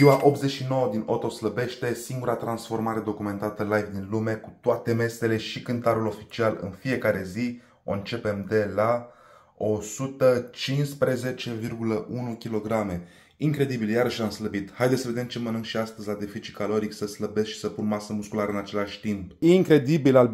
ziua 89 din Otto Slăbește, singura transformare documentată live din lume cu toate mestele și cântarul oficial în fiecare zi. O începem de la 115,1 kg. Incredibil, și am slăbit. Haideți să vedem ce mănânc și astăzi la deficit caloric, să slăbesc și să pun masă musculară în același timp. Incredibil,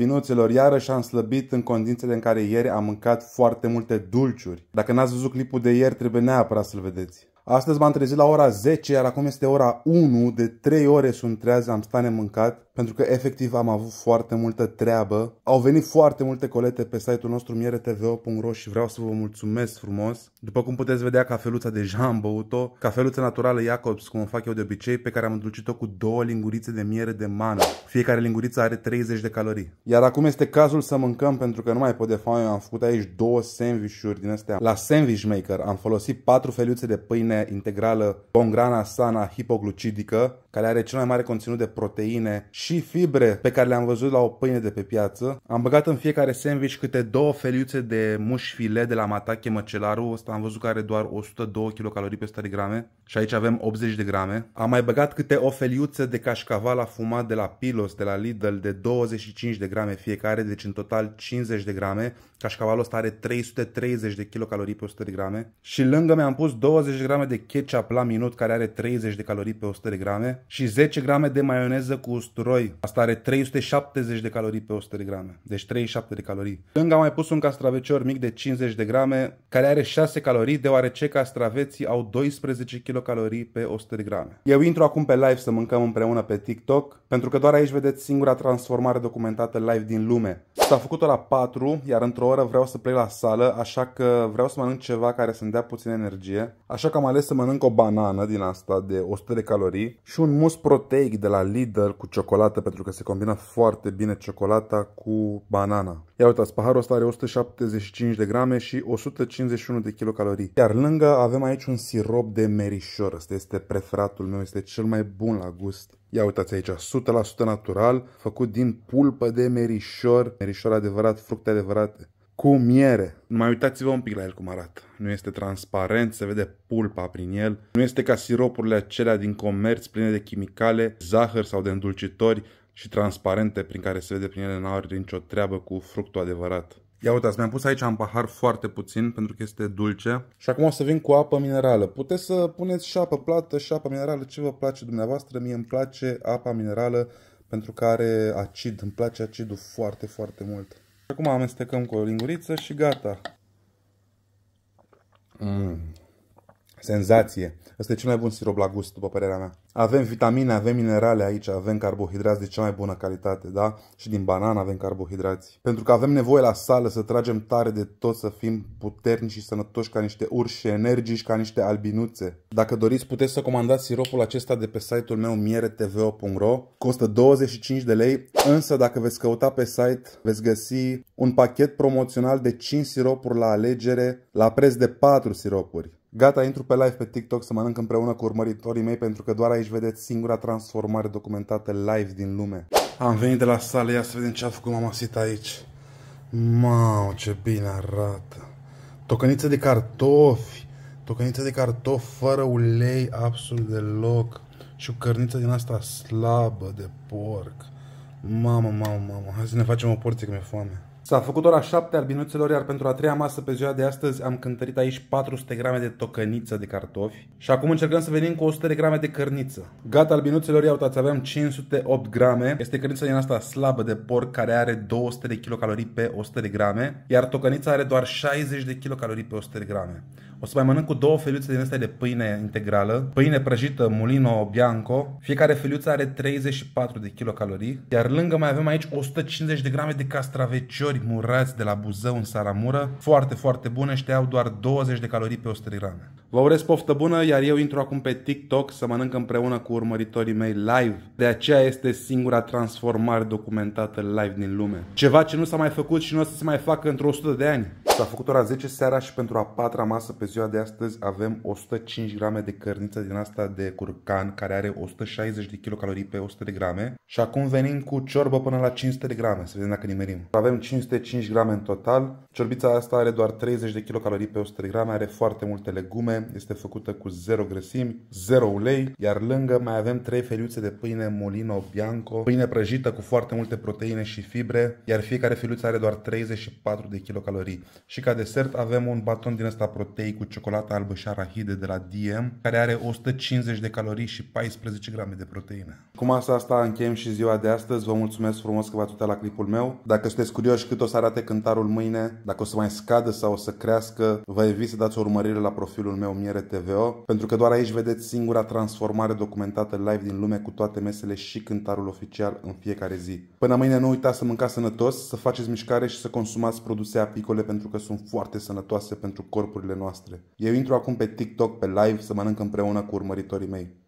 iar și am slăbit în condițiile în care ieri am mâncat foarte multe dulciuri. Dacă n-ați văzut clipul de ieri, trebuie neapărat să-l vedeți. Astăzi m-am trezit la ora 10, iar acum este ora 1, de 3 ore sunt treaz, am stat nemâncat, pentru că efectiv am avut foarte multă treabă. Au venit foarte multe colete pe site-ul nostru mieretvo.ro și vreau să vă mulțumesc frumos. După cum puteți vedea, cafeluța deja am băut-o, cafeluța naturală Jacobs, cum o fac eu de obicei, pe care am îndulcit-o cu două lingurițe de miere de mană. Fiecare linguriță are 30 de calorii. Iar acum este cazul să mâncăm, pentru că nu mai pot de foame, am făcut aici două sandvișuri din astea. La sandwich maker am folosit patru feliuțe de pâine proteine integrală Bongrana Sana hipoglucidică, care are cel mai mare conținut de proteine și fibre pe care le-am văzut la o pâine de pe piață. Am băgat în fiecare sandwich câte două feliuțe de mușfile de la Matache Măcelaru. Asta am văzut că are doar 102 kcal pe 100 de grame și aici avem 80 de grame. Am mai băgat câte o feliuță de cașcaval afumat de la Pilos, de la Lidl, de 25 de grame fiecare, deci în total 50 de grame. Cașcavalul ăsta are 330 de kcal pe 100 de grame. Și lângă mi-am pus 20 de grame de ketchup la minut care are 30 de calorii pe 100 de grame și 10 grame de maioneză cu usturoi. Asta are 370 de calorii pe 100 de grame, deci 37 de calorii. Lângă am mai pus un castravecior mic de 50 de grame care are 6 calorii deoarece castraveții au 12 kcal pe 100 de grame. Eu intru acum pe live să mâncăm împreună pe TikTok pentru că doar aici vedeți singura transformare documentată live din lume. S-a făcut ora la 4, iar într-o oră vreau să plec la sală, așa că vreau să mănânc ceva care să-mi dea puțin energie, așa că am ales ales să mănânc o banană din asta de 100 de calorii și un mus proteic de la Lidl cu ciocolată, pentru că se combina foarte bine ciocolata cu banana. Ia uitați, paharul ăsta are 175 de grame și 151 de kilocalorii. Iar lângă avem aici un sirop de merișor. Asta este preferatul meu, este cel mai bun la gust. Ia uitați aici, 100% natural, făcut din pulpă de merișor, merișor adevărat, fructe adevărate cu miere. Mai uitați-vă un pic la el cum arată. Nu este transparent, se vede pulpa prin el. Nu este ca siropurile acelea din comerț pline de chimicale, zahăr sau de îndulcitori și transparente prin care se vede prin ele n-au nicio treabă cu fructul adevărat. Ia uitați, mi-am pus aici în pahar foarte puțin pentru că este dulce. Și acum o să vin cu apă minerală. Puteți să puneți și apă plată și apă minerală, ce vă place dumneavoastră. Mie îmi place apa minerală pentru că are acid, îmi place acidul foarte, foarte mult. Acum amestecăm cu o linguriță și gata. Mm. Senzație! Ăsta e cel mai bun sirop la gust, după părerea mea. Avem vitamine, avem minerale aici, avem carbohidrați de cea mai bună calitate, da? Și din banană avem carbohidrați. Pentru că avem nevoie la sală să tragem tare de tot, să fim puternici și sănătoși ca niște urși, energici ca niște albinuțe. Dacă doriți, puteți să comandați siropul acesta de pe site-ul meu mieretvo.ro. Costă 25 de lei, însă dacă veți căuta pe site, veți găsi un pachet promoțional de 5 siropuri la alegere la preț de 4 siropuri. Gata, intru pe live pe TikTok să mănânc împreună cu urmăritorii mei pentru că doar aici vedeți singura transformare documentată live din lume. Am venit de la sală, ia să vedem ce a făcut mama Sita aici. Mau, ce bine arată. Tocăniță de cartofi. Tocăniță de cartofi fără ulei absolut deloc. Și o cărniță din asta slabă de porc. Mamă, mamă, mamă. Hai să ne facem o porție că mi-e foame. S-a făcut ora 7 albinuțelor, iar pentru a treia masă pe ziua de astăzi am cântărit aici 400 grame de tocăniță de cartofi și acum încercăm să venim cu 100 de grame de cărniță. Gata albinuțelor, iau uitați, aveam 508 grame. Este cărniță din asta slabă de porc care are 200 de kilocalorii pe 100 de grame, iar tocănița are doar 60 de kilocalorii pe 100 de grame. O să mai mănânc cu două feliuțe din astea de pâine integrală, pâine prăjită Mulino Bianco. Fiecare feliuță are 34 de kilocalorii, iar lângă mai avem aici 150 de grame de castraveciori murați de la Buzău în Saramură. Foarte, foarte bune și au doar 20 de calorii pe 100 de grame. Vă urez poftă bună, iar eu intru acum pe TikTok să mănânc împreună cu urmăritorii mei live. De aceea este singura transformare documentată live din lume. Ceva ce nu s-a mai făcut și nu o să se mai facă într-o 100 de ani. S-a făcut ora 10 seara și pentru a patra masă pe ziua de astăzi avem 105 grame de cărniță din asta de curcan, care are 160 de kilocalorii pe 100 de grame. Și acum venim cu ciorbă până la 500 de grame, să vedem dacă nimerim. Avem 505 grame în total. Ciorbița asta are doar 30 de kilocalorii pe 100 de grame, are foarte multe legume, este făcută cu 0 grăsimi, 0 ulei, iar lângă mai avem 3 feliuțe de pâine molino bianco, pâine prăjită cu foarte multe proteine și fibre, iar fiecare feliuță are doar 34 de kilocalorii. Și ca desert avem un baton din ăsta proteic cu ciocolată albă și arahide de la DM, care are 150 de calorii și 14 grame de proteine. Cum asta asta încheiem și ziua de astăzi. Vă mulțumesc frumos că v-ați uitat la clipul meu. Dacă sunteți curioși cât o să arate cântarul mâine, dacă o să mai scadă sau o să crească, vă invit să dați o urmărire la profilul meu Miere TVO, pentru că doar aici vedeți singura transformare documentată live din lume cu toate mesele și cântarul oficial în fiecare zi. Până mâine nu uitați să mâncați sănătos, să faceți mișcare și să consumați produse apicole pentru că sunt foarte sănătoase pentru corpurile noastre noastre. Eu intru acum pe TikTok, pe live, să mănânc împreună cu urmăritorii mei.